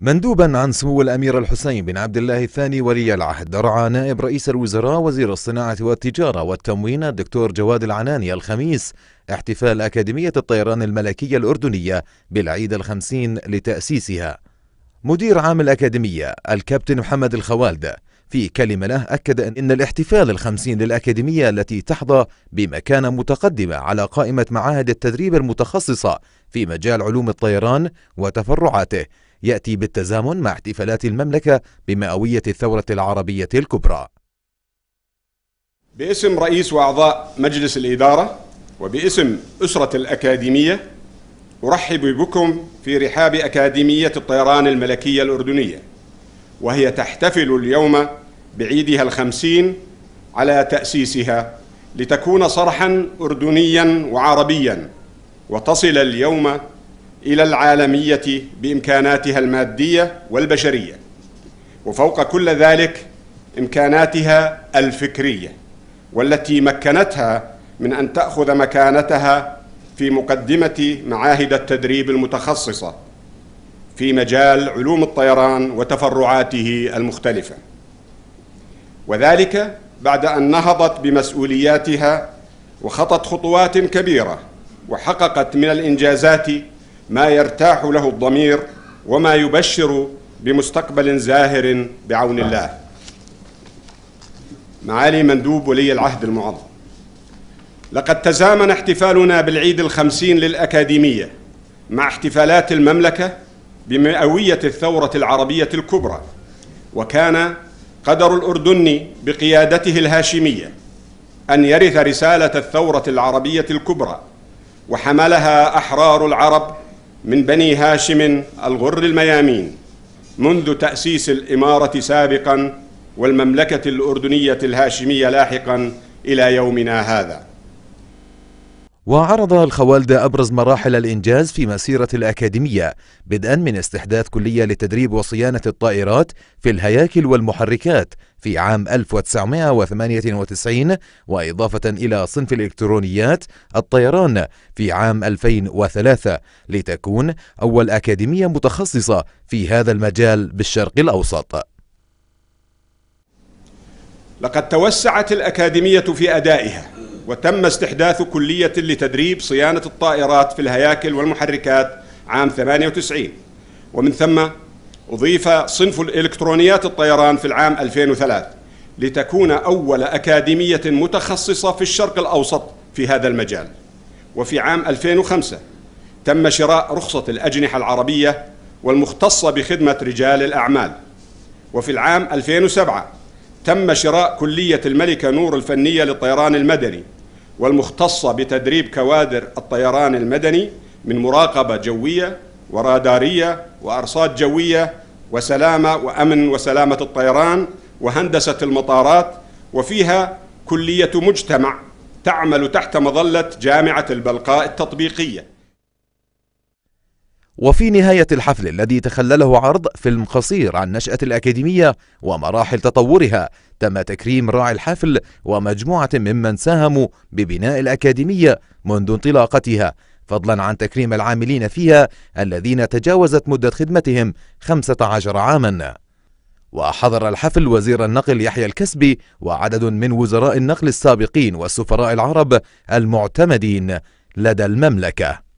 مندوبا عن سمو الامير الحسين بن عبد الله الثاني ولي العهد رعى نائب رئيس الوزراء وزير الصناعه والتجاره والتموين الدكتور جواد العناني الخميس احتفال اكاديميه الطيران الملكيه الاردنيه بالعيد الخمسين لتاسيسها. مدير عام الاكاديميه الكابتن محمد الخوالده في كلمة له أكد أن الاحتفال الخمسين للأكاديمية التي تحظى بمكانة متقدمة على قائمة معاهد التدريب المتخصصة في مجال علوم الطيران وتفرعاته يأتي بالتزامن مع احتفالات المملكة بمئوية الثورة العربية الكبرى باسم رئيس وأعضاء مجلس الإدارة وباسم أسرة الأكاديمية أرحب بكم في رحاب أكاديمية الطيران الملكية الأردنية وهي تحتفل اليوم بعيدها الخمسين على تأسيسها لتكون صرحا أردنيا وعربيا وتصل اليوم إلى العالمية بإمكاناتها المادية والبشرية وفوق كل ذلك إمكاناتها الفكرية والتي مكنتها من أن تأخذ مكانتها في مقدمة معاهد التدريب المتخصصة في مجال علوم الطيران وتفرعاته المختلفة وذلك بعد أن نهضت بمسؤولياتها وخطت خطوات كبيرة وحققت من الإنجازات ما يرتاح له الضمير وما يبشر بمستقبل زاهر بعون آه. الله معالي مندوب ولي العهد المعظم لقد تزامن احتفالنا بالعيد الخمسين للأكاديمية مع احتفالات المملكة بمئوية الثورة العربية الكبرى وكان قدر الأردني بقيادته الهاشمية أن يرث رسالة الثورة العربية الكبرى وحملها أحرار العرب من بني هاشم الغر الميامين منذ تأسيس الإمارة سابقا والمملكة الأردنية الهاشمية لاحقا إلى يومنا هذا وعرض الخوالدة أبرز مراحل الإنجاز في مسيرة الأكاديمية بدءا من استحداث كلية لتدريب وصيانة الطائرات في الهياكل والمحركات في عام 1998 وإضافة إلى صنف الإلكترونيات الطيران في عام 2003 لتكون أول أكاديمية متخصصة في هذا المجال بالشرق الأوسط لقد توسعت الأكاديمية في أدائها وتم استحداث كلية لتدريب صيانة الطائرات في الهياكل والمحركات عام 98 ومن ثم أضيف صنف الإلكترونيات الطيران في العام 2003 لتكون أول أكاديمية متخصصة في الشرق الأوسط في هذا المجال وفي عام 2005 تم شراء رخصة الأجنحة العربية والمختصة بخدمة رجال الأعمال وفي العام 2007 تم شراء كلية الملكة نور الفنية للطيران المدني والمختصة بتدريب كوادر الطيران المدني من مراقبة جوية ورادارية وأرصاد جوية وسلامة وأمن وسلامة الطيران وهندسة المطارات وفيها كلية مجتمع تعمل تحت مظلة جامعة البلقاء التطبيقية وفي نهاية الحفل الذي تخلله عرض فيلم قصير عن نشأة الأكاديمية ومراحل تطورها تم تكريم راعي الحفل ومجموعة ممن ساهموا ببناء الأكاديمية منذ انطلاقتها فضلا عن تكريم العاملين فيها الذين تجاوزت مدة خدمتهم 15 عاما وحضر الحفل وزير النقل يحيى الكسبي وعدد من وزراء النقل السابقين والسفراء العرب المعتمدين لدى المملكه